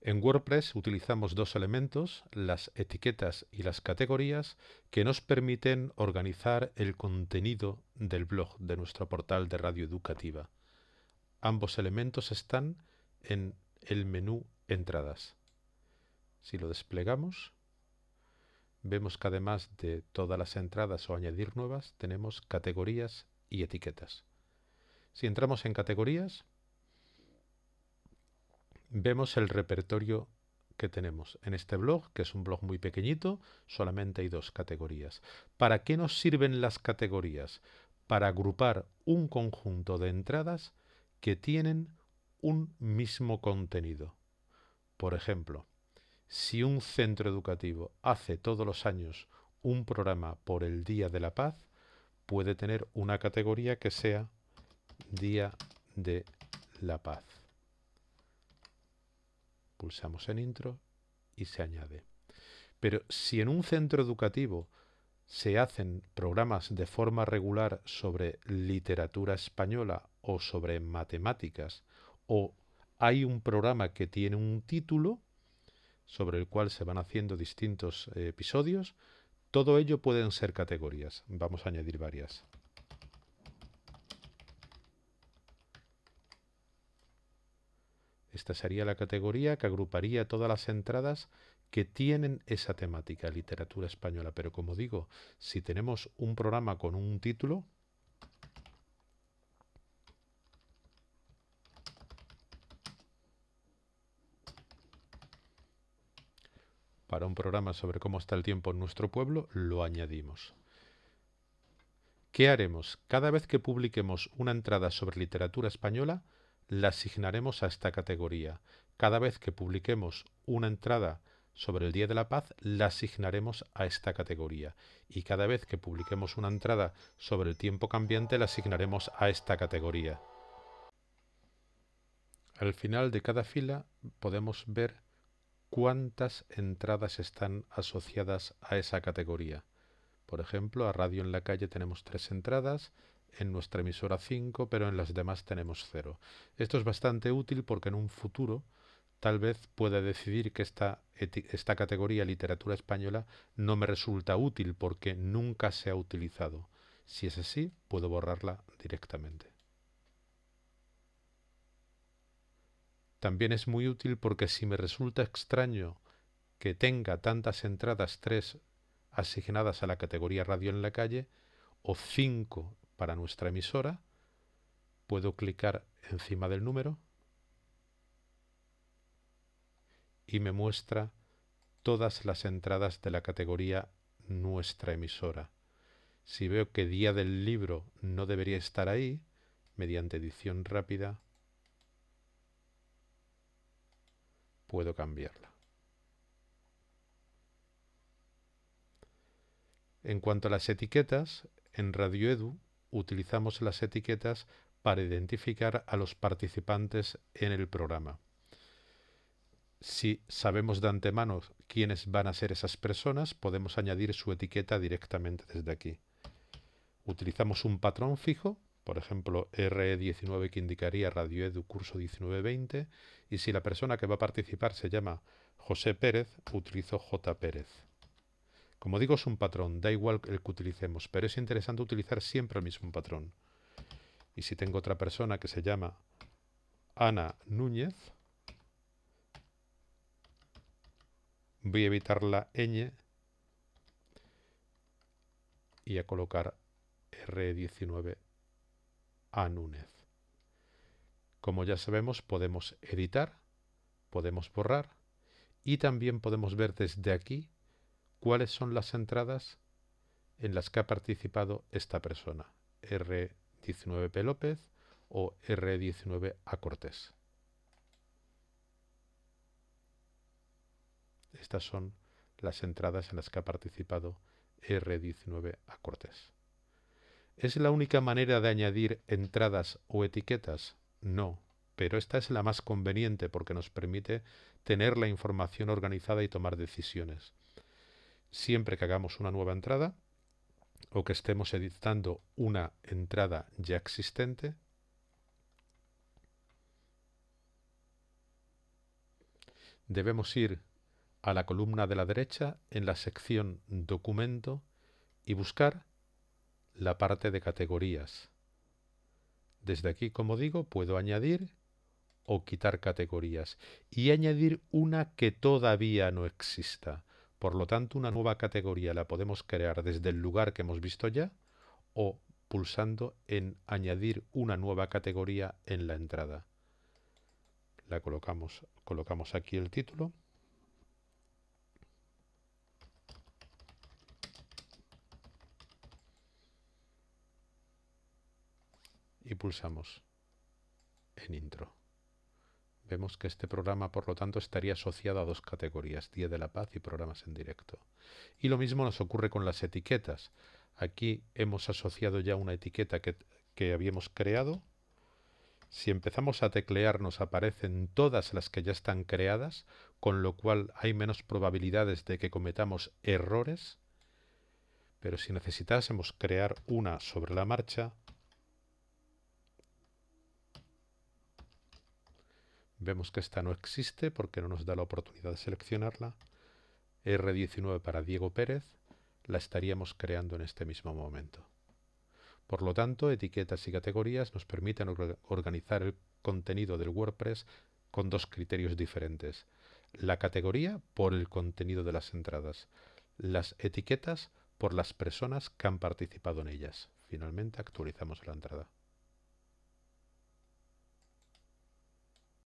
En WordPress utilizamos dos elementos, las etiquetas y las categorías, que nos permiten organizar el contenido del blog de nuestro portal de radio educativa. Ambos elementos están en el menú Entradas. Si lo desplegamos, vemos que además de todas las entradas o añadir nuevas, tenemos categorías y etiquetas. Si entramos en categorías, vemos el repertorio que tenemos en este blog, que es un blog muy pequeñito, solamente hay dos categorías. ¿Para qué nos sirven las categorías? Para agrupar un conjunto de entradas que tienen un mismo contenido. Por ejemplo, si un centro educativo hace todos los años un programa por el Día de la Paz, puede tener una categoría que sea Día de la Paz pulsamos en intro y se añade. Pero si en un centro educativo se hacen programas de forma regular sobre literatura española o sobre matemáticas, o hay un programa que tiene un título sobre el cual se van haciendo distintos eh, episodios, todo ello pueden ser categorías. Vamos a añadir varias. Esta sería la categoría que agruparía todas las entradas que tienen esa temática, literatura española. Pero como digo, si tenemos un programa con un título, para un programa sobre cómo está el tiempo en nuestro pueblo, lo añadimos. ¿Qué haremos? Cada vez que publiquemos una entrada sobre literatura española, la asignaremos a esta categoría. Cada vez que publiquemos una entrada sobre el Día de la Paz, la asignaremos a esta categoría. Y cada vez que publiquemos una entrada sobre el tiempo cambiante, la asignaremos a esta categoría. Al final de cada fila podemos ver cuántas entradas están asociadas a esa categoría. Por ejemplo, a radio en la calle tenemos tres entradas, en nuestra emisora 5, pero en las demás tenemos 0. Esto es bastante útil porque en un futuro tal vez pueda decidir que esta, esta categoría literatura española no me resulta útil porque nunca se ha utilizado. Si es así, puedo borrarla directamente. También es muy útil porque si me resulta extraño que tenga tantas entradas 3 asignadas a la categoría radio en la calle o 5 para nuestra emisora, puedo clicar encima del número y me muestra todas las entradas de la categoría Nuestra emisora. Si veo que Día del Libro no debería estar ahí, mediante edición rápida, puedo cambiarla. En cuanto a las etiquetas, en Radio Edu utilizamos las etiquetas para identificar a los participantes en el programa. Si sabemos de antemano quiénes van a ser esas personas, podemos añadir su etiqueta directamente desde aquí. Utilizamos un patrón fijo, por ejemplo RE19 que indicaría Radio Edu Curso 1920, y si la persona que va a participar se llama José Pérez, utilizo J Pérez. Como digo, es un patrón, da igual el que utilicemos, pero es interesante utilizar siempre el mismo patrón. Y si tengo otra persona que se llama Ana Núñez, voy a evitar la ñ y a colocar R19 a Núñez. Como ya sabemos, podemos editar, podemos borrar y también podemos ver desde aquí cuáles son las entradas en las que ha participado esta persona, R19P López o R19A Cortés. Estas son las entradas en las que ha participado R19A Cortés. ¿Es la única manera de añadir entradas o etiquetas? No, pero esta es la más conveniente porque nos permite tener la información organizada y tomar decisiones siempre que hagamos una nueva entrada o que estemos editando una entrada ya existente. Debemos ir a la columna de la derecha en la sección Documento y buscar la parte de categorías. Desde aquí, como digo, puedo añadir o quitar categorías y añadir una que todavía no exista. Por lo tanto, una nueva categoría la podemos crear desde el lugar que hemos visto ya o pulsando en añadir una nueva categoría en la entrada. La colocamos, colocamos aquí el título. Y pulsamos en intro. Vemos que este programa, por lo tanto, estaría asociado a dos categorías, Día de la Paz y programas en directo. Y lo mismo nos ocurre con las etiquetas. Aquí hemos asociado ya una etiqueta que, que habíamos creado. Si empezamos a teclear nos aparecen todas las que ya están creadas, con lo cual hay menos probabilidades de que cometamos errores. Pero si necesitásemos crear una sobre la marcha, Vemos que esta no existe porque no nos da la oportunidad de seleccionarla. R19 para Diego Pérez la estaríamos creando en este mismo momento. Por lo tanto, etiquetas y categorías nos permiten organizar el contenido del WordPress con dos criterios diferentes. La categoría por el contenido de las entradas, las etiquetas por las personas que han participado en ellas. Finalmente actualizamos la entrada.